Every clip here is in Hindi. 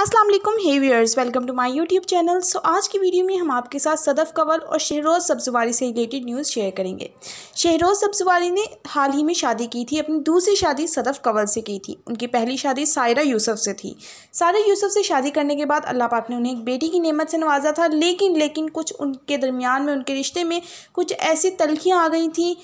अस्सलाम वालेकुम hey viewers welcome to my YouTube channel so आज की वीडियो में हम आपके साथ सदफ़ कंवल और शहरोज़ सब्जवारी से रिलेटेड न्यूज़ शेयर करेंगे शहरोज़ सब्जवारी ने हाल ही में शादी की थी अपनी दूसरी शादी सदफ़ कंवल से की थी उनकी पहली शादी सायरा यूसुफ से थी सायरा यूसुफ से शादी करने के बाद अल्लाह पाक ने उन्हें एक बेटी की नेमत से नवाजा था लेकिन लेकिन कुछ उनके दरमियान में उनके रिश्ते में कुछ ऐसी तलखियाँ आ गई थी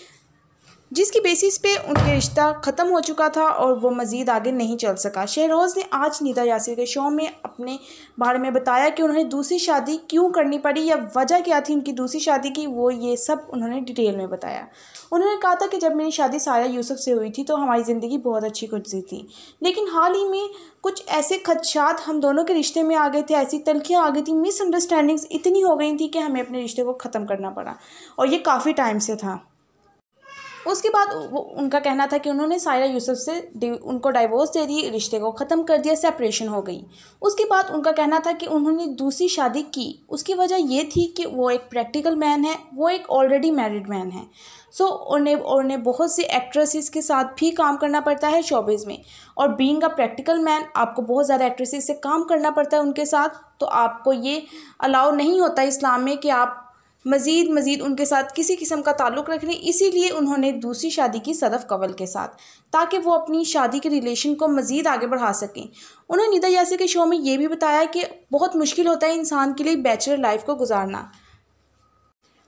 जिसकी बेसिस पे उनके रिश्ता ख़त्म हो चुका था और वो मज़ीद आगे नहीं चल सका शहरोज़ ने आज नीता यासिर के शो में अपने बारे में बताया कि उन्हें दूसरी शादी क्यों करनी पड़ी या वजह क्या थी उनकी दूसरी शादी की वो ये सब उन्होंने डिटेल में बताया उन्होंने कहा था कि जब मेरी शादी सारा यूसुफ से हुई थी तो हमारी ज़िंदगी बहुत अच्छी गुजरी थी लेकिन हाल ही में कुछ ऐसे खदशात हम दोनों के रिश्ते में आ गए थे ऐसी तलखियाँ आ गई थी मिसअंडरस्टैंडिंग्स इतनी हो गई थी कि हमें अपने रिश्ते को ख़त्म करना पड़ा और ये काफ़ी टाइम से था उसके बाद वो उनका कहना था कि उन्होंने सायरा यूसुफ से उनको डाइवोर्स दे दी रिश्ते को ख़त्म कर दिया सेपरेशन हो गई उसके बाद उनका कहना था कि उन्होंने दूसरी शादी की उसकी वजह ये थी कि वो एक प्रैक्टिकल मैन है वो एक ऑलरेडी मैरिड मैन है सो so, उन्हें उन्हें बहुत से एक्ट्रेसेस के साथ भी काम करना पड़ता है शोबेज में और बीइंग अ प्रैक्टिकल मैन आपको बहुत ज़्यादा एक्ट्रेसेस से काम करना पड़ता है उनके साथ तो आपको ये अलाउ नहीं होता इस्लाम में कि आप मज़ीद मज़ीद उनके साथ किसी किस्म का ताल्लुक़ रखने इसीलिए उन्होंने दूसरी शादी की सदफ़ कंवल के साथ ताकि वो अपनी शादी के रिलेशन को मज़ीद आगे बढ़ा सकें उन्होंने निदा यासर के शो में ये भी बताया कि बहुत मुश्किल होता है इंसान के लिए बैचलर लाइफ को गुजारना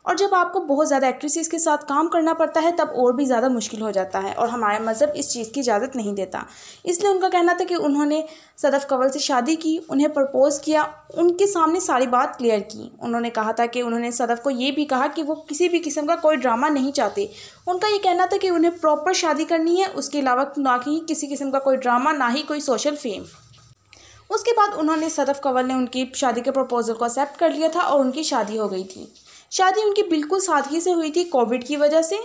और जब आपको बहुत ज़्यादा एक्ट्रेसेस के साथ काम करना पड़ता है तब और भी ज़्यादा मुश्किल हो जाता है और हमारा मज़हब इस चीज़ की इजाज़त नहीं देता इसलिए उनका कहना था कि उन्होंने सदफ़ कंवल से शादी की उन्हें प्रपोज़ किया उनके सामने सारी बात क्लियर की उन्होंने कहा था कि उन्होंने सदफ़ को ये भी कहा कि वो किसी भी किस्म का कोई ड्रामा नहीं चाहते उनका ये कहना था कि उन्हें प्रॉपर शादी करनी है उसके अलावा ना ही किसी किस्म का कोई ड्रामा ना ही कोई सोशल फेम उसके बाद उन्होंने सदफ़ कंवल ने उनकी शादी के प्रपोज़ल को एक्सेप्ट कर लिया था और उनकी शादी हो गई थी शादी उनकी बिल्कुल सादगी से हुई थी कोविड की वजह से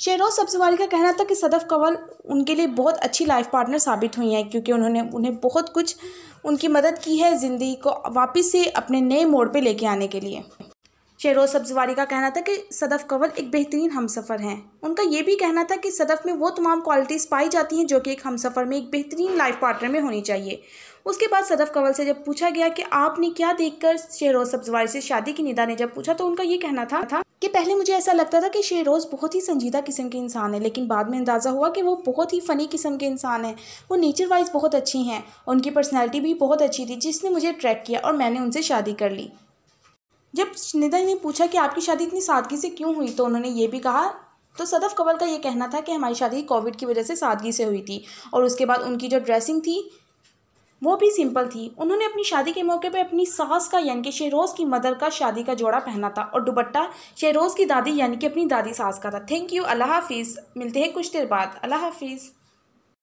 शहरोज सब्जवाल का कहना था कि सदफ कंवल उनके लिए बहुत अच्छी लाइफ पार्टनर साबित हुई हैं क्योंकि उन्होंने उन्हें बहुत कुछ उनकी मदद की है ज़िंदगी को वापस से अपने नए मोड़ पे लेके आने के लिए शेरोज सब्जवारी का कहना था कि सदफ़ कंवर एक बेहतरीन हमसफ़र हैं उनका ये भी कहना था कि सदफ़ में वो तमाम क्वालिटीज़ पाई जाती हैं जो कि एक हमसफ़र में एक बेहतरीन लाइफ पार्टनर में होनी चाहिए उसके बाद सदफ़ कंवल से जब पूछा गया कि आपने क्या देखकर शेरोज सब्जवारी से शादी की निदा ने जब पूछा तो उनका ये कहना था, था कि पहले मुझे ऐसा लगता था कि शेरोज़ बहुत ही संजीदा किस्म के इंसान है लेकिन बाद में अंदाज़ा हुआ कि वो बहुत ही फ़नी किस्म के इंसान हैं वो नेचर वाइज बहुत अच्छी हैं उनकी पर्सनैलिटी भी बहुत अच्छी थी जिसने मुझे अट्रैक्ट किया और मैंने उनसे शादी कर ली जब निधन ने पूछा कि आपकी शादी इतनी सादगी से क्यों हुई तो उन्होंने ये भी कहा तो सदफ कवल का ये कहना था कि हमारी शादी कोविड की वजह से सादगी से हुई थी और उसके बाद उनकी जो ड्रेसिंग थी वो भी सिंपल थी उन्होंने अपनी शादी के मौके पर अपनी सास का यानी कि शेरोज़ की मदर का शादी का जोड़ा पहना था और दुबट्टा शेरोज़ की दादी यानी कि अपनी दादी सास का था थैंक यू अल्लाह हाफिज़ मिलते हैं कुछ देर बाद अल्लाह हाफिज़